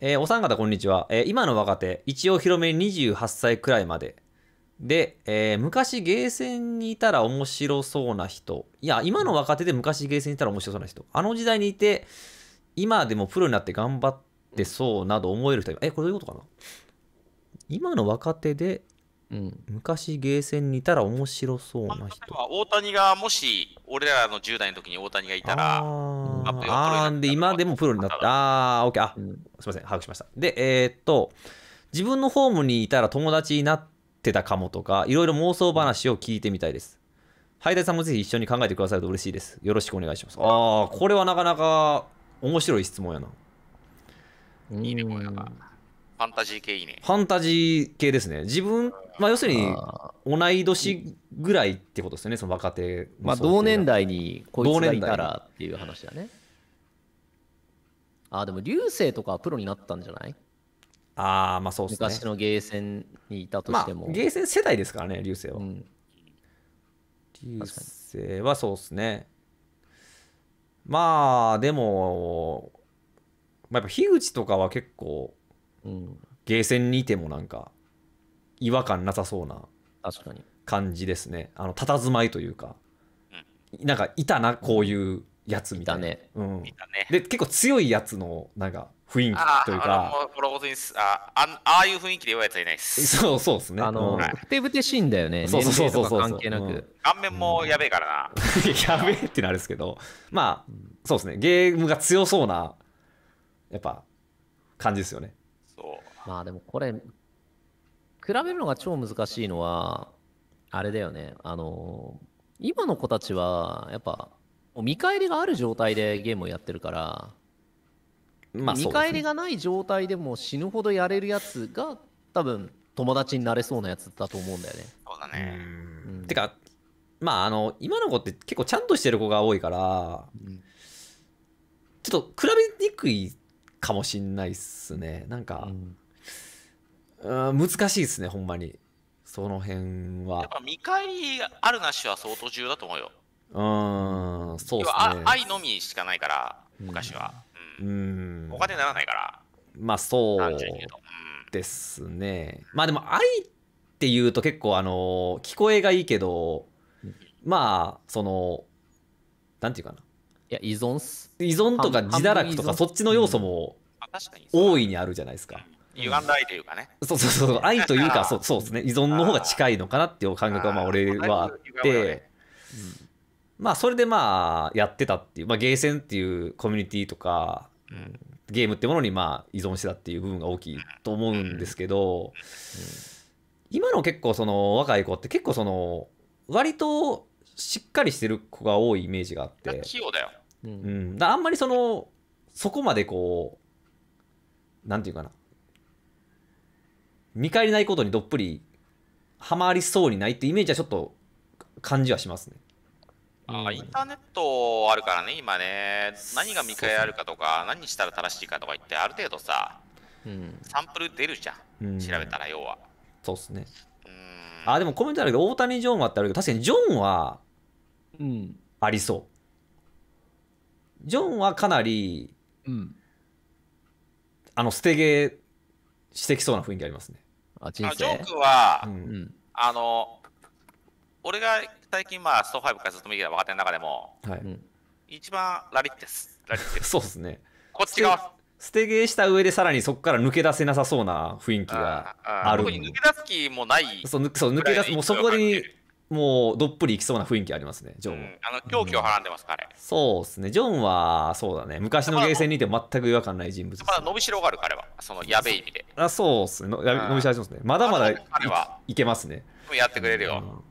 えー、お三方こんにちは。えー、今の若手、一応広め28歳くらいまで。で、えー、昔ゲーセンにいたら面白そうな人。いや、今の若手で昔ゲーセンにいたら面白そうな人。あの時代にいて、今でもプロになって頑張ってそうなど思える人。え、これどういうことかな今の若手で、うん、昔ゲーセンにいたら面白そうな人。大谷がもし、俺らの10代の時に大谷がいたら、ああ、で、今でもプロになった。ああ、OK。あ、うん、すみません。把握しました。で、えー、っと、自分のホームにいたら友達になってたかもとか、いろいろ妄想話を聞いてみたいです。ハイさんもぜひ一緒に考えてくださると嬉しいです。よろしくお願いします。ああ、これはなかなか面白い質問やな。いいね、これなファンタジー系いいね。ファンタジー系ですね。自分、まあ、要するに、同い年ぐらいってことですよね、その若手まあ同年代にこいつがいたらっていう話だね。ああ、でも流星とかはプロになったんじゃないああ、まあそうですね。昔のゲーセンにいたとしても。まあ、ゲーセン世代ですからね、流星は。うん、流星はそうですね。まあ、でも、まあ、やっぱ樋口とかは結構、うん、ゲーセンにいてもなんか違和感なさそうな確かに感じですねあの佇まいというか、うん、なんかいたなこういうやつみたいなで結構強いやつのなんか雰囲気というかああいう雰囲気で言われたらいないですそうそうですねあの、うん、ふてぶてしいんだよねそうそうそうそう関係なく顔面もやべえからな やべえってなるんですけどまあそうですねゲームが強そうなやっぱ感じですよねそうまあでもこれ比べるのが超難しいのは、あれだよね。あの、今の子たちは、やっぱ、見返りがある状態でゲームをやってるから、まあ、見返りがない状態でも死ぬほどやれるやつが、多分、友達になれそうなやつだと思うんだよね。そうだね。うん、てか、まあ、あの、今の子って結構ちゃんとしてる子が多いから、うん、ちょっと比べにくいかもしんないっすね。なんか、うんうん難しいですねほんまにその辺はやっぱ見返りあるなしは相当重要だと思うようんそうですね愛のみしかないから昔は、うん、お金にならないからまあそうですね、まあでも愛っていうと結構あの聞こえがいいけどまあそのなんていうかないや依存依存とか自堕落とかそっちの要素も大いにあるじゃないですか、うん歪んだ愛というかね、うん、そうそうそう愛というかそうそうですね依存の方が近いのかなっていう感覚はまあ俺はあって、まあそれでまあやってたっていう、まあ、ゲーセンっていうコミュニティとか、うん、ゲームってものにまあ依存してたっていう部分が大きいと思うんですけど、今の結構その若い子って結構その割としっかりしてる子が多いイメージがあって器用だよ、うん、だあんまりそのそこまでこうなんていうかな見返りないことにどっぷりハマりそうにないってイメージはちょっと感じはしますね。ああ、インターネットあるからね、今ね、何が見返りあるかとか、何したら正しいかとか言って、ある程度さ、うん、サンプル出るじゃん、調べたら、要は。そうっすね。あ、でもコメントあるけど、大谷ジョンはってあるけど、確かにジョンは、うん、ありそう。ジョンはかなり、うん、あの、捨て毛してきそうな雰囲気ありますね。あ、人生ジョークは、うん、あの、俺が最近、まあ、ストーブからずっと見てた若手の中でも、はい、一番ラリッテス。ラリッテス。そうですね。こっち側。捨て芸した上でさらにそこから抜け出せなさそうな雰囲気がある。ああ特に抜け出す気もないそう。抜そう、抜け出す、もうそこにもうどっぷりいきそうな雰囲気ありますね、ジョン、うん、あの狂気をはらんでますか、うん、そうですね、ジョンは、そうだね、昔のゲーセンにいて全く違和感ない人物、ね、まだ伸びしろがある、彼は、そのやべえ意味で。あそうですね、伸びしろありますね。まだまだいいけますね。やってくれるよ。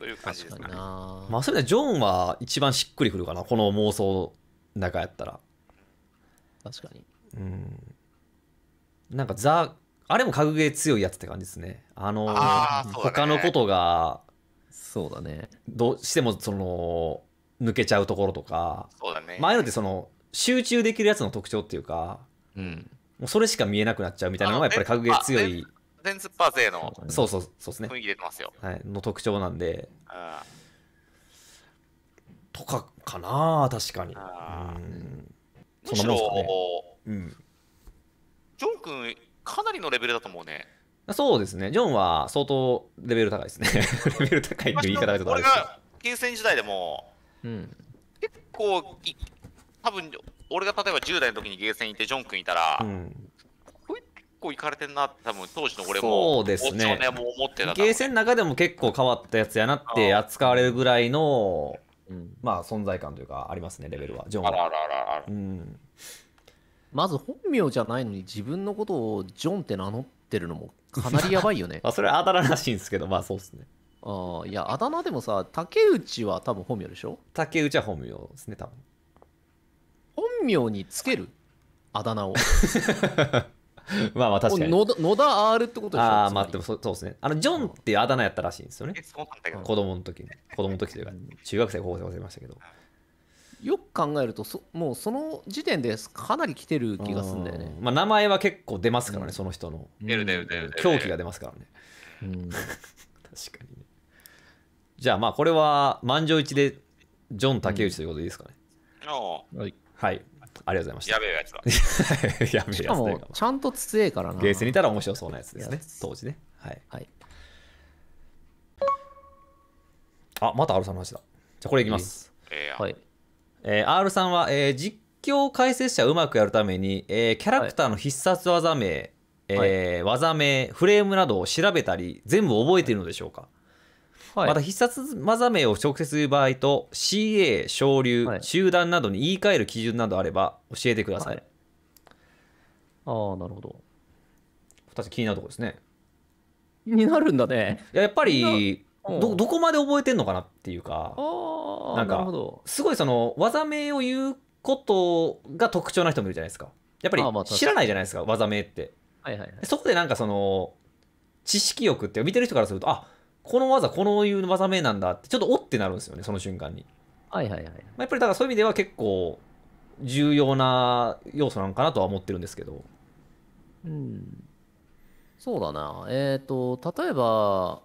という感じですかね。まあ、そういう意味でジョンは一番しっくりくるかな、この妄想の中やったら。確かに。うん。なんか、ザ・あれも格ゲー強いやつって感じですね。あの、あね、他のことが、そうだね。どうしても、その、抜けちゃうところとか、そうだね。前のってその、集中できるやつの特徴っていうか、うん。もうそれしか見えなくなっちゃうみたいなのがやっぱり格ゲー強い。全ンズパー勢の、そうそう、そうですね。雰囲気出てますよ。はい、の特徴なんで。とかかな確かに。うん、むしろ、ね、うん。ジョン君かなりのレベルだと思うね。そうですね。ジョンは相当レベル高いですね。レベル高いって言い方がちょっとあれですけど。ゲーセン時代でも、うん、結構い、多分俺が例えば10代の時にゲーセン行ってジョン君いたら、うん、結構行かれてんなって多分当時の俺も、そうですね。ねも思ってゲーセンの中でも結構変わったやつやなって扱われるぐらいの、うん、まあ存在感というかありますね、レベルは。ジョンは。あらあらあらあら。うんまず本名じゃないのに自分のことをジョンって名乗ってるのも かなりやばいよねあそれあだ名らしいんですけどまあそうっすねああいやあだ名でもさ竹内は多分本名でしょ竹内は本名ですね多分本名につけるあだ名を まあまあ確かに野田 R ってことでしょああまあでもそうですねあのジョンっていうあだ名やったらしいんですよね、うん、子供の時に子供の時というか中学生高校生忘れましたけどよく考えるとそもうその時点でかなり来てる気がするんだよね、まあ、名前は結構出ますからね、うん、その人の出る出る出る狂気が出ますからね、うん、確かにねじゃあまあこれは満場一でジョン竹内ということでいいですかね、うん、はい、はい、ありがとうございましたやべえやつだ やべえやつだもちゃんと強えからなゲーセンにいたら面白そうなやつですね当時ねはい、はい、あまたアルさんの話だじゃあこれいきます、えー、はいえー、R さんは、えー、実況解説者をうまくやるために、えー、キャラクターの必殺技名、はい、えー、技名フレームなどを調べたり全部覚えているのでしょうか、はい、また必殺技名を直接言う場合と CA 昇流、はい、集団などに言い換える基準などあれば教えてください、はい、ああなるほど2つ気になるところですね気になるんだねやっぱりどどこまで覚えてんのかなっていうかなんかすごいその技名を言うことが特徴な人もいるじゃないですかやっぱり知らないじゃないですか技名って、はいはい、そこでなんかその知識欲って見てる人からするとあこの技このいう技名なんだってちょっとおってなるんですよねその瞬間にはいはいはい、まあ、やっぱりだからそういう意味では結構重要な要素なのかなとは思ってるんですけどうんそうだなえっ、ー、と例えば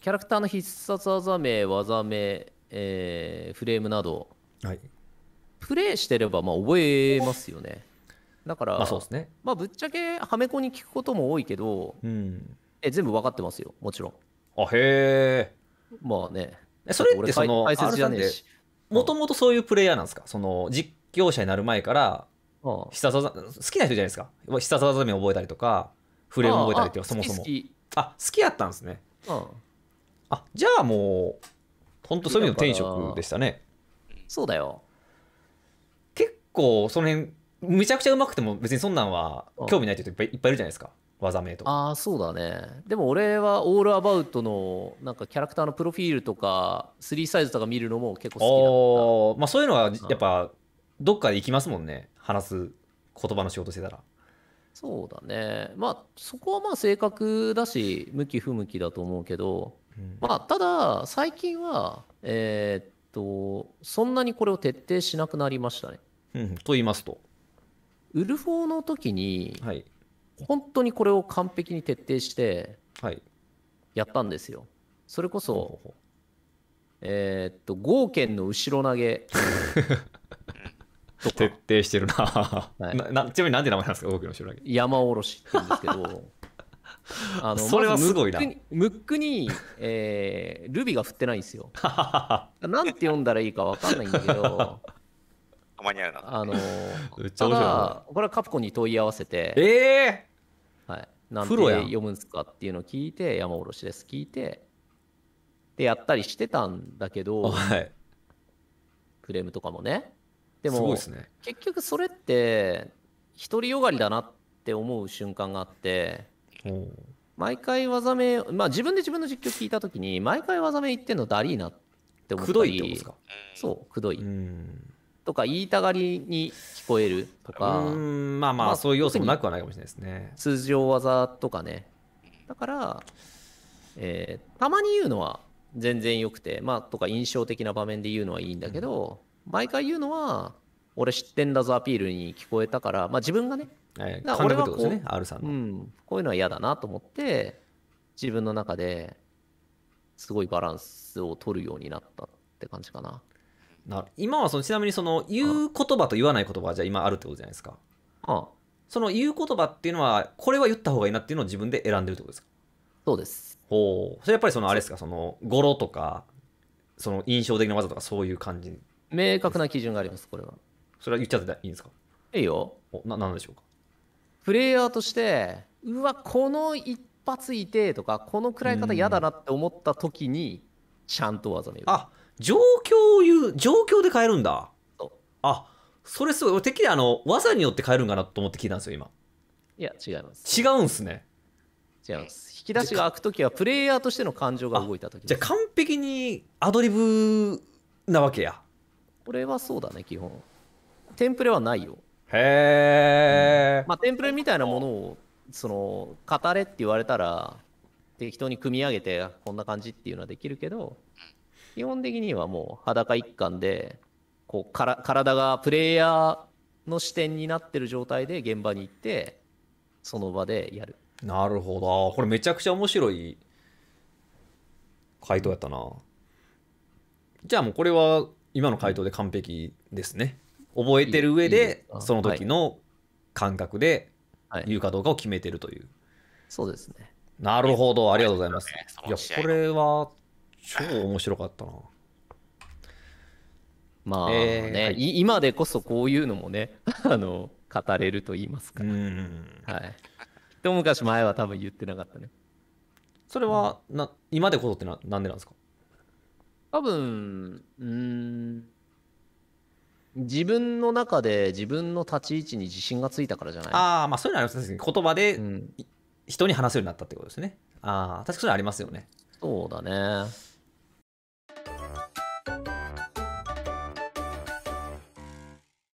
キャラクターの必殺技名、技名、えー、フレームなど、はい、プレイしてればまあ覚えますよね。だから、まあ、そうですね。まあ、ぶっちゃけはめこに聞くことも多いけど、うん、え全部分かってますよ、もちろん。あへえ。まあね。それってその解説じゃねえし。もともとそういうプレイヤーなんですかその実況者になる前から必殺技好きな人じゃないですか必殺技名覚えたりとかフレーム覚えたりってそもそもあ好きやったんですね、うん、あじゃあもう本当そういう意味の転職でしたねそうだよ結構その辺めちゃくちゃうまくても別にそんなんは興味ないって人いっぱいいっぱいいるじゃないですか技名とかああそうだねでも俺はオールアバウトのなんかキャラクターのプロフィールとか3サイズとか見るのも結構好きだったまあそういうのはやっぱどっかで行きますもんね話す言葉の仕事してたらそうだねまあそこはまあ正確だし向き不向きだと思うけどまあ、ただ、最近は、えー、っと、そんなにこれを徹底しなくなりましたね。と言いますとウルフォーの時に、はい、本当にこれを完璧に徹底してやったんですよ。それこそ、えー、っと、合剣の後ろ投げ 徹底してるなはい、ななちなみになんで名前なんですか合剣の後ろ投げ山おろしって言うんですけどあの それはすごいなムックに、えー、ルビが振ってないんですよ なんて読んだらいいか分かんないんだけど間に合うなあのただこれはカプコンに問い合わせてええー、はいなんて読むんですかっていうのを聞いて山おろしです聞いてでやったりしてたんだけど、はい、フレームとかもねでも、ね、結局それって独りよがりだなって思う瞬間があって毎回技名、まあ自分で自分の実況聞いたときに、毎回技名言ってんのダリーなって思ったり。くどいってことですかそう、くどい。とか言いたがりに聞こえるとか。まあまあ、そういう要素もなくはないかもしれないですね。通常技とかね。だから、えー、たまに言うのは全然よくて、まあ、とか印象的な場面で言うのはいいんだけど、うん、毎回言うのは、俺知ってんだぞアピールに聞こえたから、まあ自分がね、えー、俺はこう、ね、R さんの、うん、こういうのは嫌だなと思って自分の中ですごいバランスを取るようになったって感じかな。な今はそのちなみにその言う言葉と言わない言葉はじゃあ今あるってことじゃないですか。ああその言う言葉っていうのはこれは言った方がいいなっていうのを自分で選んでるってことですかそうです。ほうそれやっぱりそのあれですかその語呂とかその印象的な技とかそういう感じ明確な基準がありますこれはそれは言っちゃっていいんですかいいよおな何でしょうかプレイヤーとしてうわこの一発いてとかこの食らい方嫌だなって思った時にちゃんと技言うあ状況を言う状況で変えるんだあそれすごい敵であの技によって変えるんかなと思って聞いたんですよ今いや違います違うんすね違います引き出しが開く時はプレイヤーとしての感情が動いた時じゃあ完璧にアドリブなわけやこれはそうだね基本テンプレはないよへえ、まあ、テンプレみたいなものをその語れって言われたら適当に組み上げてこんな感じっていうのはできるけど基本的にはもう裸一貫でこうから体がプレイヤーの視点になってる状態で現場に行ってその場でやるなるほどこれめちゃくちゃ面白い回答やったなじゃあもうこれは今の回答で完璧ですね覚えてる上で、その時の感覚で言うかどうかを決めてるという。そうですね。なるほど、ありがとうございます。いや、これは超面白かったな。まあね、えーい、今でこそこういうのもね、あの語れると言いますか、ね。はい。でも昔前は多分言ってなかったね。それはな今でこそってななんでなんですか多分うん自分の中で自分の立ち位置に自信がついたからじゃないああ、まあそういうのありますね。言葉で人に話すようになったってことですね。ああ、確かにありますよね。そうだね。